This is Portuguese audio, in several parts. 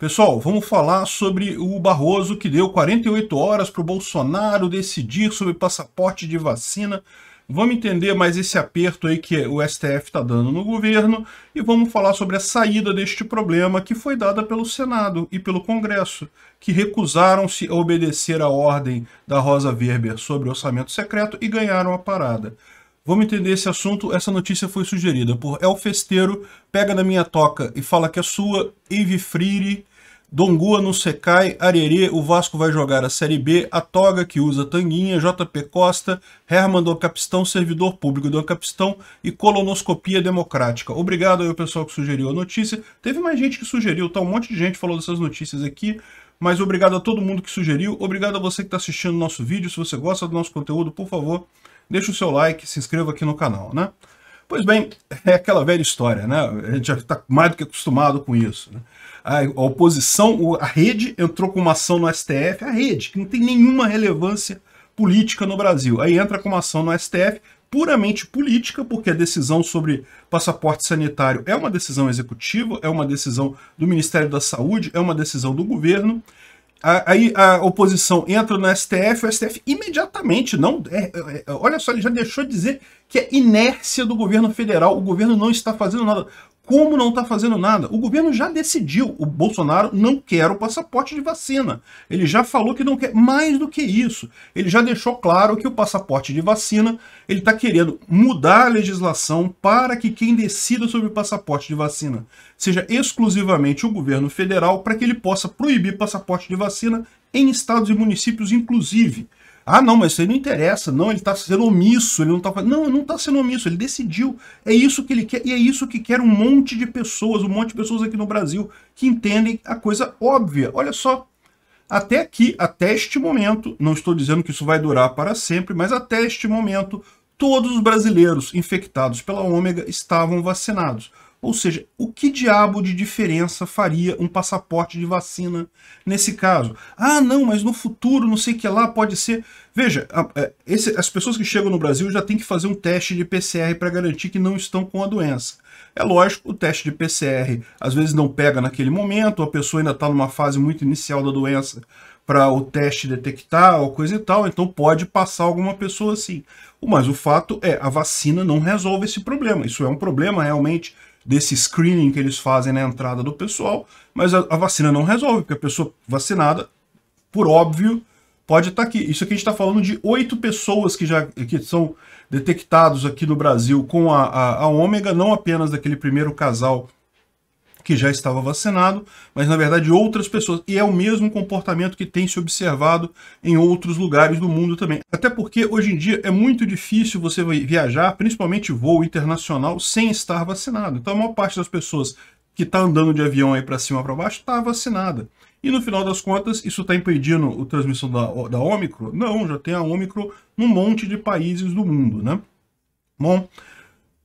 Pessoal, vamos falar sobre o Barroso que deu 48 horas para o Bolsonaro decidir sobre passaporte de vacina. Vamos entender mais esse aperto aí que o STF está dando no governo e vamos falar sobre a saída deste problema que foi dada pelo Senado e pelo Congresso, que recusaram-se a obedecer a ordem da Rosa Weber sobre orçamento secreto e ganharam a parada. Vamos entender esse assunto. Essa notícia foi sugerida por El Festeiro, pega na minha toca e fala que é sua, Eve Freire, Dongua não secai, Arerê, o Vasco vai jogar a Série B, a Toga, que usa Tanguinha, JP Costa, Herman do Capistão, Servidor Público do Capistão e Colonoscopia Democrática. Obrigado aí ao pessoal que sugeriu a notícia. Teve mais gente que sugeriu, tá? Um monte de gente falou dessas notícias aqui. Mas obrigado a todo mundo que sugeriu, obrigado a você que está assistindo o nosso vídeo. Se você gosta do nosso conteúdo, por favor, deixa o seu like, se inscreva aqui no canal, né? Pois bem, é aquela velha história, né? A gente já está mais do que acostumado com isso, né? a, oposição, a rede entrou com uma ação no STF, a rede, que não tem nenhuma relevância política no Brasil. Aí entra com uma ação no STF puramente política, porque a decisão sobre passaporte sanitário é uma decisão executiva, é uma decisão do Ministério da Saúde, é uma decisão do governo. Aí a oposição entra no STF, o STF imediatamente não. É, é, é, olha só, ele já deixou de dizer que é inércia do governo federal, o governo não está fazendo nada. Como não está fazendo nada? O governo já decidiu. O Bolsonaro não quer o passaporte de vacina. Ele já falou que não quer. Mais do que isso, ele já deixou claro que o passaporte de vacina, ele está querendo mudar a legislação para que quem decida sobre o passaporte de vacina seja exclusivamente o governo federal, para que ele possa proibir passaporte de vacina em estados e municípios, inclusive. Ah, não, mas isso aí não interessa. Não, ele está sendo omisso. Ele não está Não, não está sendo omisso. Ele decidiu. É isso que ele quer. E é isso que quer um monte de pessoas, um monte de pessoas aqui no Brasil que entendem a coisa óbvia. Olha só. Até aqui, até este momento, não estou dizendo que isso vai durar para sempre, mas até este momento, todos os brasileiros infectados pela ômega estavam vacinados. Ou seja, o que diabo de diferença faria um passaporte de vacina nesse caso? Ah, não, mas no futuro, não sei o que lá, pode ser. Veja, é, esse, as pessoas que chegam no Brasil já têm que fazer um teste de PCR para garantir que não estão com a doença. É lógico, o teste de PCR às vezes não pega naquele momento, a pessoa ainda está numa fase muito inicial da doença para o teste detectar ou coisa e tal, então pode passar alguma pessoa assim. Mas o fato é, a vacina não resolve esse problema. Isso é um problema realmente desse screening que eles fazem na entrada do pessoal, mas a, a vacina não resolve, porque a pessoa vacinada, por óbvio, pode estar tá aqui. Isso aqui a gente está falando de oito pessoas que já que são detectados aqui no Brasil com a, a, a ômega, não apenas daquele primeiro casal que já estava vacinado, mas na verdade outras pessoas. E é o mesmo comportamento que tem se observado em outros lugares do mundo também. Até porque hoje em dia é muito difícil você viajar, principalmente voo internacional, sem estar vacinado. Então a maior parte das pessoas que está andando de avião aí para cima para baixo está vacinada. E no final das contas, isso está impedindo a transmissão da, da Omicron? Não, já tem a Omicron num monte de países do mundo, né? Bom,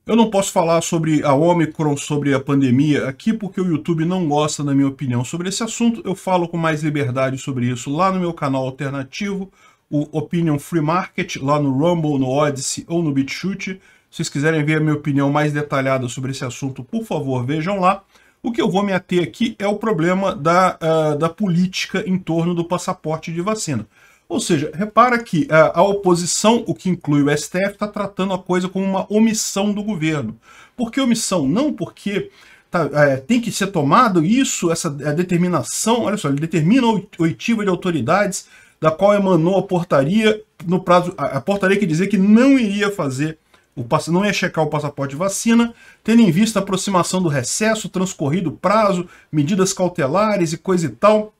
eu não posso falar sobre a Omicron, sobre a pandemia aqui, porque o YouTube não gosta da minha opinião sobre esse assunto. Eu falo com mais liberdade sobre isso lá no meu canal alternativo, o Opinion Free Market, lá no Rumble, no Odyssey ou no BitChute. Se vocês quiserem ver a minha opinião mais detalhada sobre esse assunto, por favor, vejam lá. O que eu vou me ater aqui é o problema da, uh, da política em torno do passaporte de vacina. Ou seja, repara que é, a, oposição, o que inclui o STF, está tratando a coisa como uma omissão do governo. Por que omissão? Não porque tá, é, tem que ser tomado isso, essa é, determinação, olha só, ele determina a oitiva de autoridades da qual emanou a portaria no prazo a, a portaria que dizia que não iria fazer o não ia checar o passaporte de vacina, tendo em vista a aproximação do recesso, transcorrido prazo, medidas cautelares e coisa e tal.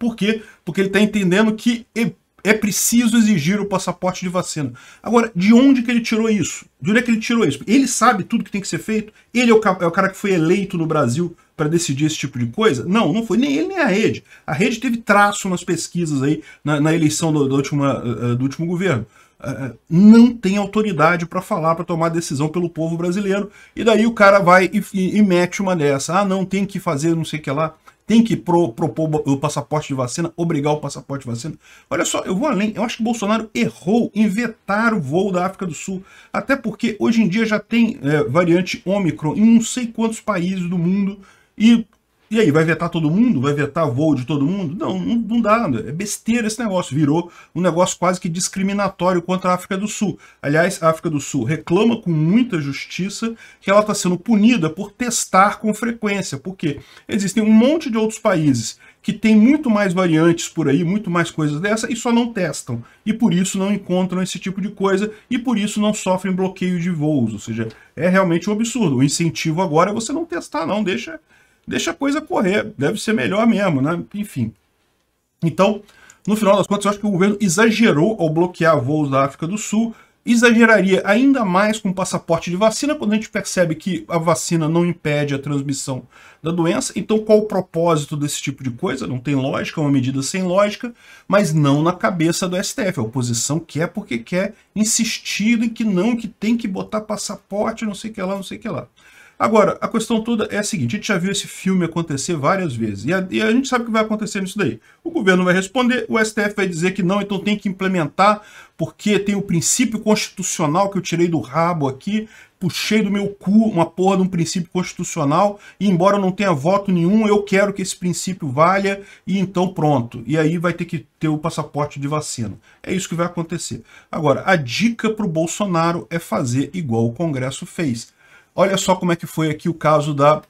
Por quê? Porque ele está entendendo que é, é preciso exigir o passaporte de vacina. Agora, de onde que ele tirou isso? De onde é que ele tirou isso? Ele sabe tudo que tem que ser feito? Ele é o, é o cara que foi eleito no Brasil para decidir esse tipo de coisa? Não, não foi nem ele nem a rede. A rede teve traço nas pesquisas aí na, na eleição do, do, última, eh, eh, do último governo. Eh, não tem autoridade para falar, para tomar decisão pelo povo brasileiro. E daí o cara vai e, e, e, mete uma dessa. Ah, não, tem que fazer não sei o que lá. Tem que pro, propor o passaporte de vacina, obrigar o passaporte de vacina. Olha só, eu vou além. Eu acho que Bolsonaro errou em vetar o voo da África do Sul. Até porque hoje em dia já tem é, variante Ômicron em não sei quantos países do mundo. E e aí, vai vetar todo mundo? Vai vetar voo de todo mundo? Não, não, dá. Né? É besteira esse negócio. Virou um negócio quase que discriminatório contra a África do Sul. Aliás, a África do Sul reclama com muita justiça que ela está sendo punida por testar com frequência. Porque existem um monte de outros países que tem muito mais variantes por aí, muito mais coisas dessa, e só não testam. E por isso não encontram esse tipo de coisa, e por isso não sofrem bloqueio de voos. Ou seja, é realmente um absurdo. O incentivo agora é você não testar, não. Deixa deixa a coisa correr, deve ser melhor mesmo, né? Enfim. Então, no final das contas, eu acho que o governo exagerou ao bloquear voos da África do Sul, exageraria ainda mais com o passaporte de vacina, quando a gente percebe que a vacina não impede a transmissão da doença. Então, qual o propósito desse tipo de coisa? Não tem lógica, é uma medida sem lógica, mas não na cabeça do STF. A oposição quer porque quer, insistindo em que não, que tem que botar passaporte, não sei o que lá, não sei o que lá. Agora, a questão toda é a seguinte: a gente já viu esse filme acontecer várias vezes e a, e a gente sabe o que vai acontecer nisso daí. O governo vai responder, o STF vai dizer que não, então tem que implementar, porque tem o princípio constitucional que eu tirei do rabo aqui, puxei do meu cu uma porra de um princípio constitucional e embora não tenha voto nenhum, eu quero que esse princípio valha e então pronto. E aí vai ter que ter o passaporte de vacina. É isso que vai acontecer. Agora, a dica para o Bolsonaro é fazer igual o Congresso fez Olha só como é que foi aqui o caso da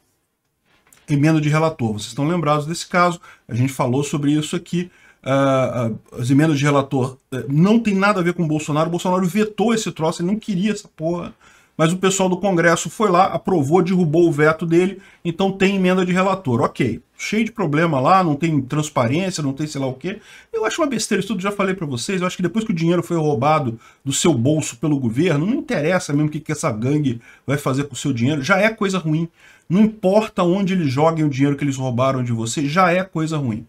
emenda de relator. Vocês estão lembrados desse caso, a gente falou sobre isso aqui. Ah, ah, as emendas de relator eh, não tem nada a ver com o Bolsonaro. O Bolsonaro vetou esse troço, ele não queria essa porra mas o pessoal do Congresso foi lá, aprovou, derrubou o veto dele, então tem emenda de relator. Ok, cheio de problema lá, não tem transparência, não tem sei lá o quê. Eu acho uma besteira isso tudo, já falei para vocês, eu acho que depois que o dinheiro foi roubado do seu bolso pelo governo, não interessa mesmo o que, que essa gangue vai fazer com o seu dinheiro, já é coisa ruim. Não importa onde eles joguem o dinheiro que eles roubaram de você, já é coisa ruim.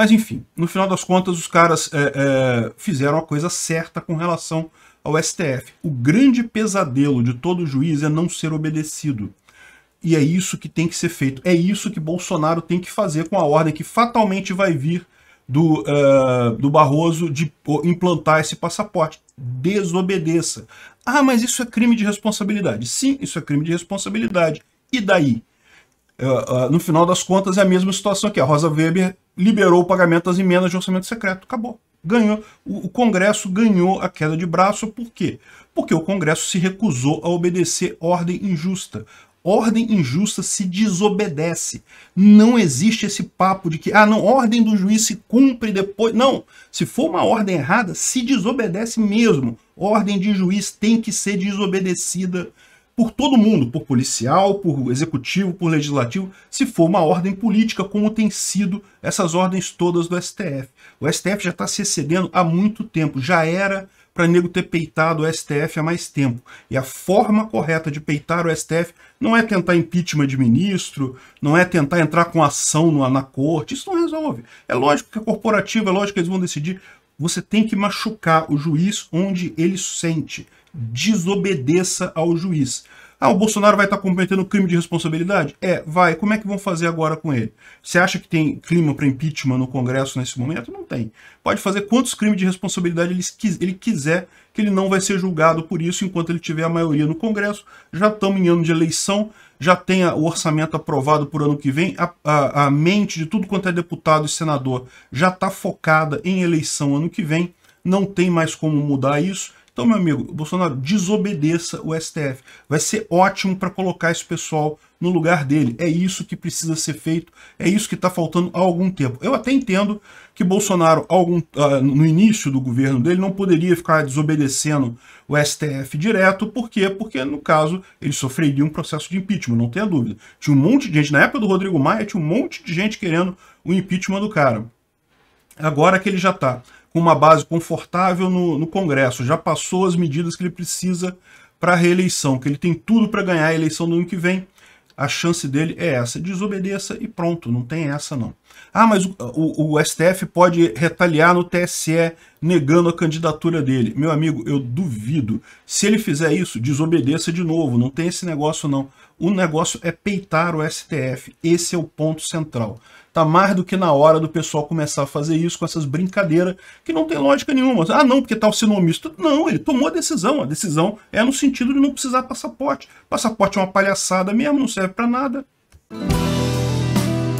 Mas enfim, no final das contas, os caras é, é, fizeram a coisa certa com relação ao STF. O grande pesadelo de todo juiz é não ser obedecido. E é isso que tem que ser feito. É isso que Bolsonaro tem que fazer com a ordem que fatalmente vai vir do, uh, do Barroso de implantar esse passaporte. Desobedeça. Ah, mas isso é crime de responsabilidade. Sim, isso é crime de responsabilidade. E daí? Uh, uh, no final das contas, é a mesma situação que a Rosa Weber liberou o pagamento das emendas de orçamento secreto. Acabou. Ganhou. O, o Congresso ganhou a queda de braço. Por quê? Porque o Congresso se recusou a obedecer ordem injusta. Ordem injusta se desobedece. Não existe esse papo de que, ah, não, ordem do juiz se cumpre depois. Não. Se for uma ordem errada, se desobedece mesmo. Ordem de juiz tem que ser desobedecida por todo mundo, por policial, por executivo, por legislativo, se for uma ordem política, como tem sido essas ordens todas do STF. O STF já está se excedendo há muito tempo, já era para nego ter peitado o STF há mais tempo. E a forma correta de peitar o STF não é tentar impeachment de ministro, não é tentar entrar com ação na, na corte, isso não resolve. É lógico que é corporativo, é lógico que eles vão decidir. Você tem que machucar o juiz onde ele sente desobedeça ao juiz. Ah, o Bolsonaro vai estar cometendo crime de responsabilidade? É, vai. Como é que vão fazer agora com ele? Você acha que tem clima para impeachment no Congresso nesse momento? Não tem. Pode fazer quantos crimes de responsabilidade ele, quiser, que ele não vai ser julgado por isso enquanto ele tiver a maioria no Congresso. Já estamos em ano de eleição, já tem o orçamento aprovado por ano que vem. A, a, a mente de tudo quanto é deputado e senador já está focada em eleição ano que vem. Não tem mais como mudar isso então, meu amigo, Bolsonaro, desobedeça o STF. Vai ser ótimo para colocar esse pessoal no lugar dele. É isso que precisa ser feito, é isso que está faltando há algum tempo. Eu até entendo que Bolsonaro, algum, uh, no início do governo dele, não poderia ficar desobedecendo o STF direto. Por quê? Porque, no caso, ele sofreria um processo de impeachment, não tenha dúvida. Tinha um monte de gente, na época do Rodrigo Maia, tinha um monte de gente querendo o impeachment do cara. Agora que ele já está com uma base confortável no, no Congresso, já passou as medidas que ele precisa para a reeleição, que ele tem tudo para ganhar a eleição do ano que vem. A chance dele é essa. Desobedeça e pronto, não tem essa não. Ah, mas o, o, o, STF pode retaliar no TSE negando a candidatura dele. Meu amigo, eu duvido. Se ele fizer isso, desobedeça de novo. Não tem esse negócio, não. O negócio é peitar o STF. Esse é o ponto central. Tá mais do que na hora do pessoal começar a fazer isso com essas brincadeiras que não tem lógica nenhuma. Ah, não, porque tá o sinomista. Não, ele tomou a decisão. A decisão é no sentido de não precisar passaporte. Passaporte é uma palhaçada mesmo, não serve para nada.